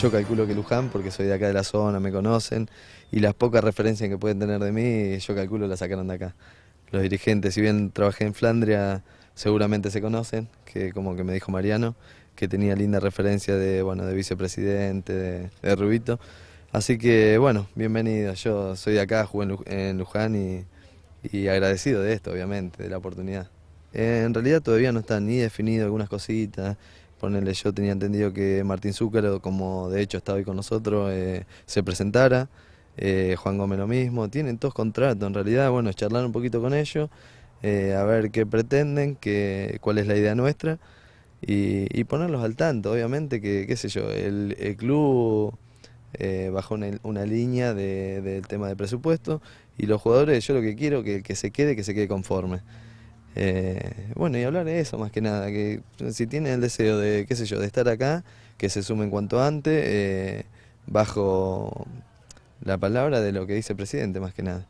Yo calculo que Luján, porque soy de acá de la zona, me conocen, y las pocas referencias que pueden tener de mí, yo calculo las sacaron de acá. Los dirigentes, si bien trabajé en Flandria, seguramente se conocen, que como que me dijo Mariano, que tenía linda referencia de, bueno, de vicepresidente, de, de Rubito. Así que, bueno, bienvenido. Yo soy de acá, jugué en Luján y y agradecido de esto, obviamente, de la oportunidad. Eh, en realidad todavía no está ni definido algunas cositas. Ponerle, yo tenía entendido que Martín Zúcaro, como de hecho está hoy con nosotros, eh, se presentara. Eh, Juan Gómez lo mismo. Tienen todos contratos, en realidad. Bueno, charlar un poquito con ellos, a ver qué pretenden, qué, cuál es la idea nuestra. Y, ponerlos al tanto, obviamente, que qué sé yo, el club eh, bajo una, línea del tema de presupuesto y los jugadores, yo lo que quiero, que, que se quede, que se quede conforme. Eh, bueno, y hablar de eso más que nada, que si tienen el deseo de, qué sé yo, de estar acá, que se sumen cuanto antes, eh, bajo la palabra de lo que dice el presidente más que nada,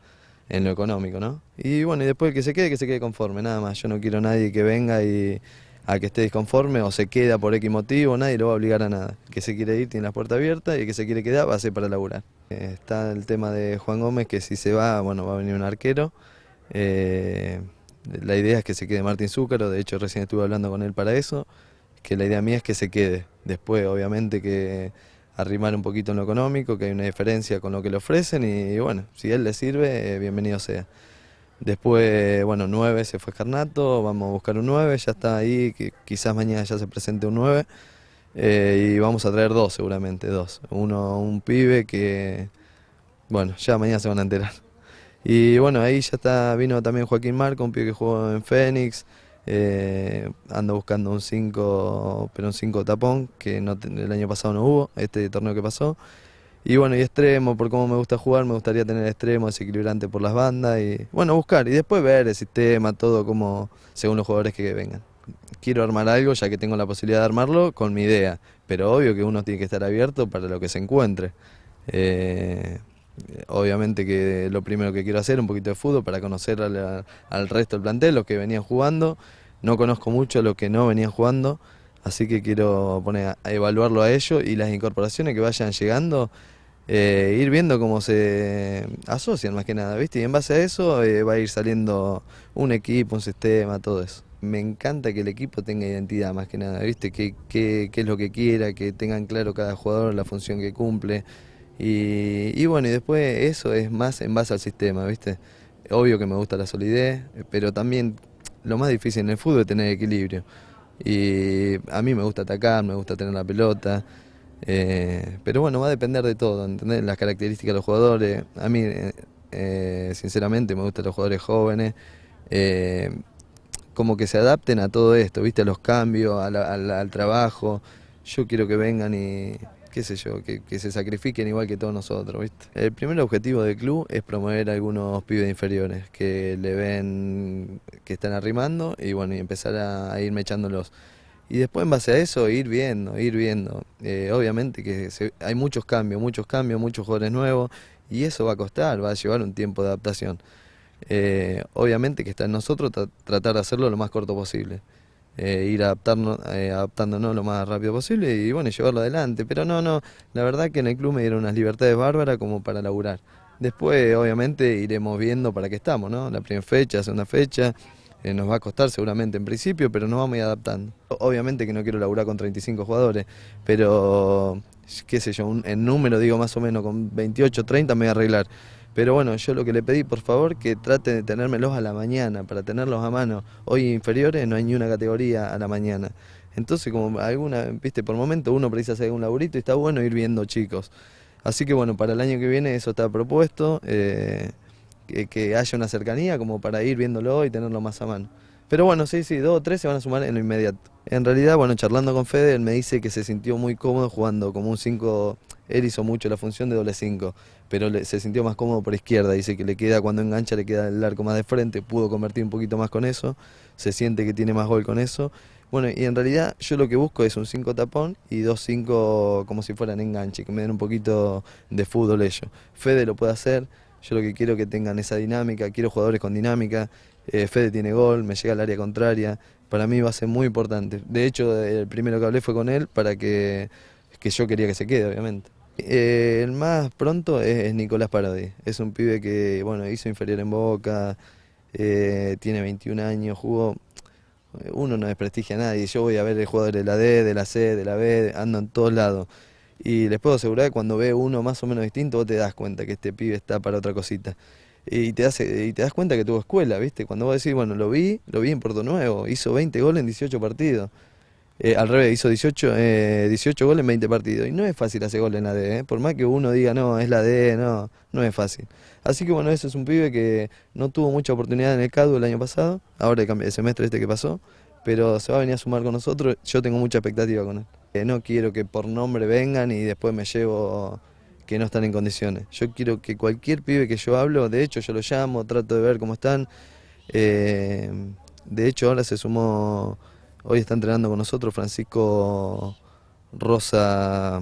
en lo económico, ¿no? Y bueno, y después que se quede, que se quede conforme, nada más, yo no quiero nadie que venga y a que esté disconforme o se queda por X motivo, nadie lo va a obligar a nada. que se quiere ir tiene la puerta abierta y el que se quiere quedar va a ser para laburar. Eh, está el tema de Juan Gómez, que si se va, bueno, va a venir un arquero. Eh, la idea es que se quede Martín Zúcaro, de hecho recién estuve hablando con él para eso, que la idea mía es que se quede. Después, obviamente, que arrimar un poquito en lo económico, que hay una diferencia con lo que le ofrecen y, bueno, si él le sirve, eh, bienvenido sea. Después, bueno, 9 se fue Carnato, vamos a buscar un 9, ya está ahí, que quizás mañana ya se presente un 9. Eh, y vamos a traer dos seguramente, dos. Uno, un pibe que, bueno, ya mañana se van a enterar. Y bueno, ahí ya está, vino también Joaquín Marco, un pibe que jugó en Fénix. Eh, ando buscando un 5, pero un 5 tapón, que no, el año pasado no hubo, este torneo que pasó. Y bueno, y extremo, por cómo me gusta jugar, me gustaría tener extremo desequilibrante por las bandas y bueno, buscar y después ver el sistema, todo como según los jugadores que vengan. Quiero armar algo ya que tengo la posibilidad de armarlo con mi idea, pero obvio que uno tiene que estar abierto para lo que se encuentre. Eh, obviamente que lo primero que quiero hacer un poquito de fútbol para conocer al, resto del plantel, los que venían jugando. No conozco mucho los que no venían jugando, así que quiero poner evaluarlo a ellos y las incorporaciones que vayan llegando eh, ir viendo cómo se asocian más que nada, ¿viste? Y en base a eso eh, va a ir saliendo un equipo, un sistema, todo eso. Me encanta que el equipo tenga identidad más que nada, ¿viste? Que, es lo que quiera, que tengan claro cada jugador la función que cumple. Y, bueno, y después eso es más en base al sistema, ¿viste? Obvio que me gusta la solidez, eh, pero también lo más difícil en el fútbol es tener equilibrio. Y a mí me gusta atacar, me gusta tener la pelota. Eh, pero bueno, va a depender de todo, ¿entendés? Las características de los jugadores. A mí, eh, eh, sinceramente, me gustan los jugadores jóvenes. como que se adapten a todo esto, ¿viste? A los cambios, al trabajo. Yo quiero que vengan y, qué sé yo, que, se sacrifiquen igual que todos nosotros, ¿viste? El primer objetivo del club es promover a algunos pibes inferiores que le ven que están arrimando y bueno, y empezar a, a irme echándolos. Y después en base a eso ir viendo, ir viendo. Eh, obviamente que hay muchos cambios, muchos cambios, muchos jugadores nuevos y eso va a costar, va a llevar un tiempo de adaptación. Eh, obviamente que está en nosotros tratar de hacerlo lo más corto posible. Eh, ir adaptarnos, adaptándonos lo más rápido posible y bueno, llevarlo adelante. Pero no, no, la verdad que en el club me dieron unas libertades bárbaras como para laburar. Después obviamente iremos viendo para qué estamos, ¿no? La primera fecha, segunda fecha. Eh, nos va a costar seguramente en principio, pero nos vamos a ir adaptando. Obviamente que no quiero laburar con 35 jugadores, pero qué sé yo, en número digo más o menos, con 28, 30 me voy a arreglar. Pero bueno, yo lo que le pedí, por favor, que trate de tenérmelos a la mañana, para tenerlos a mano. Hoy inferiores no hay ni una categoría a la mañana. Entonces, como alguna, viste, por momento uno precisa hacer un laburito y está bueno ir viendo chicos. Así que bueno, para el año que viene eso está propuesto. Eh, que, haya una cercanía como para ir viéndolo y tenerlo más a mano. Pero bueno, sí, sí, dos o tres se van a sumar en lo inmediato. En realidad, bueno, charlando con Fede, él me dice que se sintió muy cómodo jugando como un 5, él hizo mucho la función de doble 5, pero se sintió más cómodo por izquierda, dice que le queda cuando engancha, le queda el arco más de frente, pudo convertir un poquito más con eso, se siente que tiene más gol con eso. Bueno, y en realidad yo lo que busco es un 5 tapón y dos 5 como si fueran enganche, que me den un poquito de fútbol ellos. Fede lo puede hacer, yo lo que quiero es que tengan esa dinámica, quiero jugadores con dinámica. Eh, Fede tiene gol, me llega al área contraria. Para mí va a ser muy importante. De hecho, el primero que hablé fue con él para que, que yo quería que se quede, obviamente. Eh, el más pronto es, Nicolás Parodi. Es un pibe que bueno hizo inferior en Boca, eh, tiene 21 años, jugó. Uno no desprestigia a nadie. Yo voy a ver el jugador de la D, de la C, de la B, ando en todos lados. Y les puedo asegurar que cuando ve uno más o menos distinto, vos te das cuenta que este pibe está para otra cosita. Y te, hace, y te das cuenta que tuvo escuela, ¿viste? Cuando vos decís, bueno, lo vi, lo vi en Puerto Nuevo, hizo 20 goles en 18 partidos. Eh, al revés, hizo 18, eh, goles en 20 partidos. Y no es fácil hacer goles en la D, ¿eh? por más que uno diga, no, es la D, no, no es fácil. Así que bueno, ese es un pibe que no tuvo mucha oportunidad en el CADU el año pasado, ahora el semestre este que pasó, pero se va a venir a sumar con nosotros, yo tengo mucha expectativa con él. Eh, no quiero que por nombre vengan y después me llevo que no están en condiciones. Yo quiero que cualquier pibe que yo hablo, de hecho yo lo llamo, trato de ver cómo están. Eh, de hecho ahora se sumó, hoy está entrenando con nosotros Francisco Rosa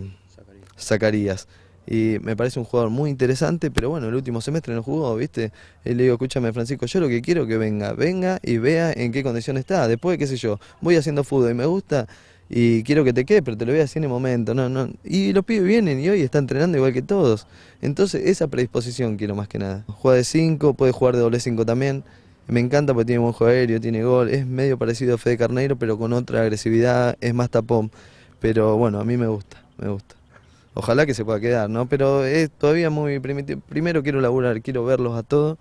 Zacarías y me parece un jugador muy interesante, pero bueno, el último semestre no jugó, ¿viste? él le digo, escúchame Francisco, yo lo que quiero que venga, venga y vea en qué condición está. Después, qué sé yo, voy haciendo fútbol y me gusta y quiero que te quede, pero te lo voy a en el momento, no, no. Y los pibes vienen y hoy está entrenando igual que todos. Entonces, esa predisposición quiero más que nada. Juega de 5, puede jugar de doble 5 también. Me encanta porque tiene buen juego aéreo, tiene gol, es medio parecido a Fede Carneiro, pero con otra agresividad, es más tapón. Pero bueno, a mí me gusta, me gusta. Ojalá que se pueda quedar, ¿no? Pero es todavía muy primitivo. Primero quiero laburar, quiero verlos a todos.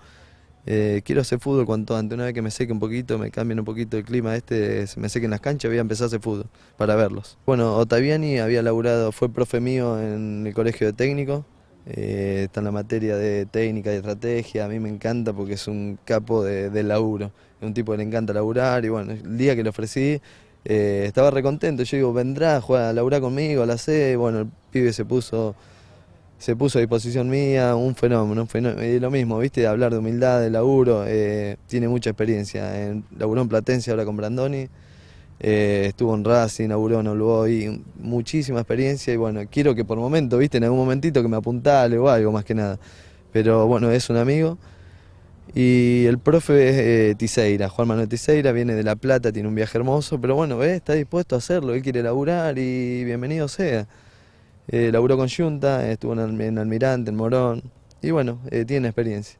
Eh, quiero hacer fútbol cuanto antes. Una vez que me seque un poquito, me cambien un poquito el clima este, me sequen las canchas, voy a empezar a hacer fútbol para verlos. Bueno, Otaviani había laburado, fue profe mío en el colegio de técnico. Eh, está en la materia de técnica y estrategia. A mí me encanta porque es un capo de, de laburo. Es un tipo que le encanta laburar y bueno, el día que le ofrecí eh, estaba recontento, yo digo, vendrá, juega, a laburar conmigo, la sé, bueno, el pibe se puso, se puso a disposición mía, un fenómeno, un fenómeno. Eh, y lo mismo, viste, hablar de humildad, de laburo, eh, tiene mucha experiencia, en, laburó en Platense ahora con Brandoni, eh, estuvo en Racing, inauguró en y muchísima experiencia y bueno, quiero que por momento, viste, en algún momentito que me apuntale o algo más que nada, pero bueno, es un amigo. Y el profe es eh, Tiseira, Juan Manuel Tiseira, viene de La Plata, tiene un viaje hermoso, pero bueno, eh, está dispuesto a hacerlo, él quiere laburar y bienvenido sea. Eh, laburó con Junta, estuvo en, Almirante, en Morón, y bueno, eh, tiene experiencia.